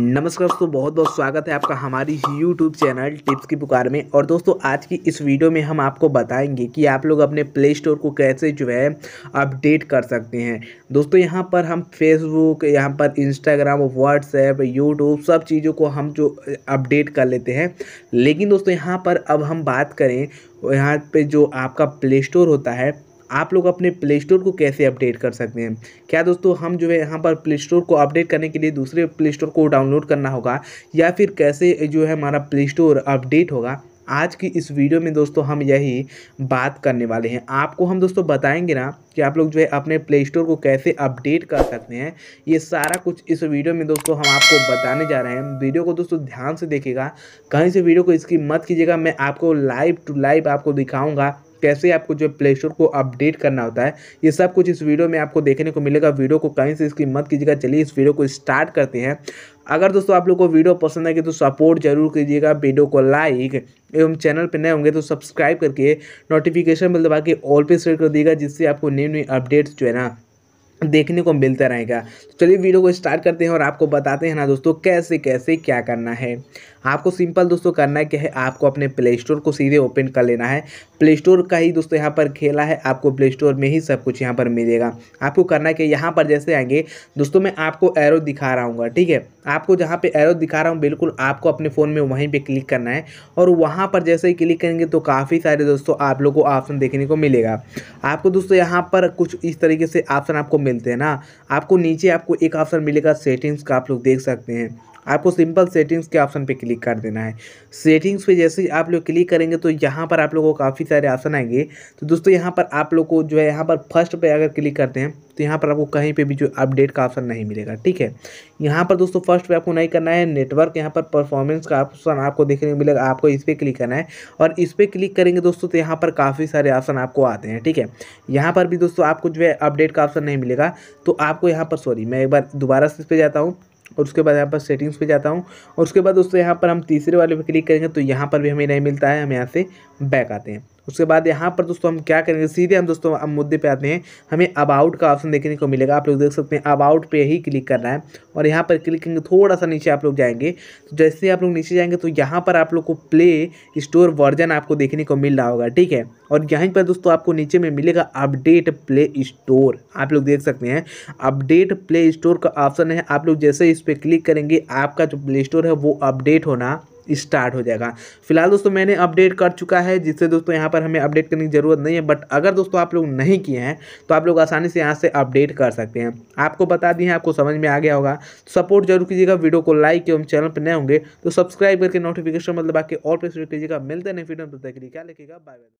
नमस्कार दोस्तों बहुत बहुत स्वागत है आपका हमारी यूट्यूब चैनल टिप्स की पुकार में और दोस्तों आज की इस वीडियो में हम आपको बताएंगे कि आप लोग अपने प्ले स्टोर को कैसे जो है अपडेट कर सकते हैं दोस्तों यहाँ पर हम फेसबुक यहाँ पर इंस्टाग्राम व्हाट्सएप यूट्यूब सब चीज़ों को हम जो अपडेट कर लेते हैं लेकिन दोस्तों यहाँ पर अब हम बात करें यहाँ पर जो आपका प्ले स्टोर होता है आप लोग अपने प्ले स्टोर को कैसे अपडेट कर सकते हैं क्या दोस्तों हम जो है यहाँ पर प्ले स्टोर को अपडेट करने के लिए दूसरे प्ले स्टोर को डाउनलोड करना होगा या फिर कैसे जो है हमारा प्ले स्टोर अपडेट होगा आज की इस वीडियो में दोस्तों हम यही बात करने वाले हैं आपको हम दोस्तों बताएंगे ना कि आप लोग जो है अपने प्ले स्टोर को कैसे अपडेट कर सकते हैं ये सारा कुछ इस वीडियो में दोस्तों हम आपको बताने जा रहे हैं वीडियो को दोस्तों ध्यान से देखिएगा कहीं से वीडियो को इसकी मत कीजिएगा मैं आपको लाइव टू लाइव आपको दिखाऊँगा कैसे आपको जो प्ले स्टोर को अपडेट करना होता है ये सब कुछ इस वीडियो में आपको देखने को मिलेगा वीडियो को कहीं से इसकी मत कीजिएगा चलिए इस वीडियो को स्टार्ट करते हैं अगर दोस्तों आप लोग को वीडियो पसंद आएगी तो सपोर्ट जरूर कीजिएगा वीडियो को लाइक एवं चैनल पर नए होंगे तो सब्सक्राइब करके नोटिफिकेशन बिल दबा के ऑल पे सेट कर दिएगा जिससे आपको न्यू न्यू अपडेट्स जो है ना देखने को मिलता रहेगा तो चलिए वीडियो को स्टार्ट करते हैं और आपको बताते हैं ना दोस्तों कैसे कैसे क्या करना है आपको सिंपल दोस्तों करना क्या है आपको अपने प्ले स्टोर को सीधे ओपन कर लेना है प्ले स्टोर का ही दोस्तों यहाँ पर खेला है आपको प्ले स्टोर में ही सब कुछ यहाँ पर मिलेगा आपको करना है क्या यहाँ पर जैसे आएंगे दोस्तों मैं आपको एरो दिखा रहा हूँ ठीक है आपको जहाँ पे एरो दिखा रहा हूँ बिल्कुल आपको अपने फ़ोन में वहीं पे क्लिक करना है और वहाँ पर जैसे ही क्लिक करेंगे तो काफ़ी सारे दोस्तों आप लोगों को ऑप्शन देखने को मिलेगा आपको दोस्तों यहाँ पर कुछ इस तरीके से ऑप्शन आपको मिलते हैं ना आपको नीचे आपको एक ऑप्शन मिलेगा सेटिंग्स का आप लोग देख सकते हैं आपको सिंपल सेटिंग्स के ऑप्शन पे क्लिक कर देना है सेटिंग्स पे जैसे आप लोग क्लिक करेंगे तो यहाँ पर आप लोगों को काफ़ी सारे ऑप्शन आएंगे तो दोस्तों यहाँ पर आप लोग को जो है यहाँ पर फर्स्ट पे अगर क्लिक करते हैं तो यहाँ पर आपको कहीं पे भी जो अपडेट का ऑप्शन नहीं मिलेगा ठीक है यहाँ पर दोस्तों फर्स्ट पे आपको नहीं करना है नेटवर्क यहाँ पर परफॉर्मेंस का ऑप्शन आपको देखने को मिलेगा आपको इस पर क्लिक करना है और इस पर क्लिक करेंगे दोस्तों तो यहाँ पर काफ़ी सारे ऑप्शन आपको आते हैं ठीक है यहाँ पर भी दोस्तों आपको जो है अपडेट का ऑप्शन नहीं मिलेगा तो आपको यहाँ पर सॉरी मैं एक बार दोबारा से इस पर जाता हूँ और उसके बाद यहाँ पर सेटिंग्स पे जाता हूँ और उसके बाद दोस्तों यहाँ पर हम तीसरे वाले पे क्लिक करेंगे तो यहाँ पर भी हमें नहीं मिलता है हम यहाँ से बैक आते हैं उसके बाद यहाँ पर दोस्तों हम क्या करेंगे सीधे हम दोस्तों अब मुद्दे पे आते हैं हमें अबाउट का ऑप्शन देखने को मिलेगा आप लोग देख सकते हैं अबाउट पे ही क्लिक करना है और यहाँ पर क्लिक करेंगे थोड़ा सा नीचे आप लोग जाएंगे तो जैसे आप लोग नीचे जाएंगे तो यहाँ पर आप लोग को प्ले स्टोर वर्जन आपको देखने को मिल रहा होगा ठीक है और यहीं पर दोस्तों आपको नीचे में मिलेगा अपडेट प्ले स्टोर आप लोग देख सकते हैं अपडेट प्ले स्टोर का ऑप्शन है आप लोग जैसे इस पर क्लिक करेंगे आपका जो प्ले स्टोर है वो अपडेट होना स्टार्ट हो जाएगा फिलहाल दोस्तों मैंने अपडेट कर चुका है जिससे दोस्तों यहाँ पर हमें अपडेट करने की ज़रूरत नहीं है बट अगर दोस्तों आप लोग नहीं किए हैं तो आप लोग आसानी से यहाँ से अपडेट कर सकते हैं आपको बता दिए आपको समझ में आ गया होगा सपोर्ट जरूर कीजिएगा वीडियो को लाइक एवं चैनल पर नए होंगे तो सब्सक्राइब करके नोटिफिकेशन मतलब आपके और प्रेस कीजिएगा मिलते नहीं फिर क्या लिखेगा बाय बाय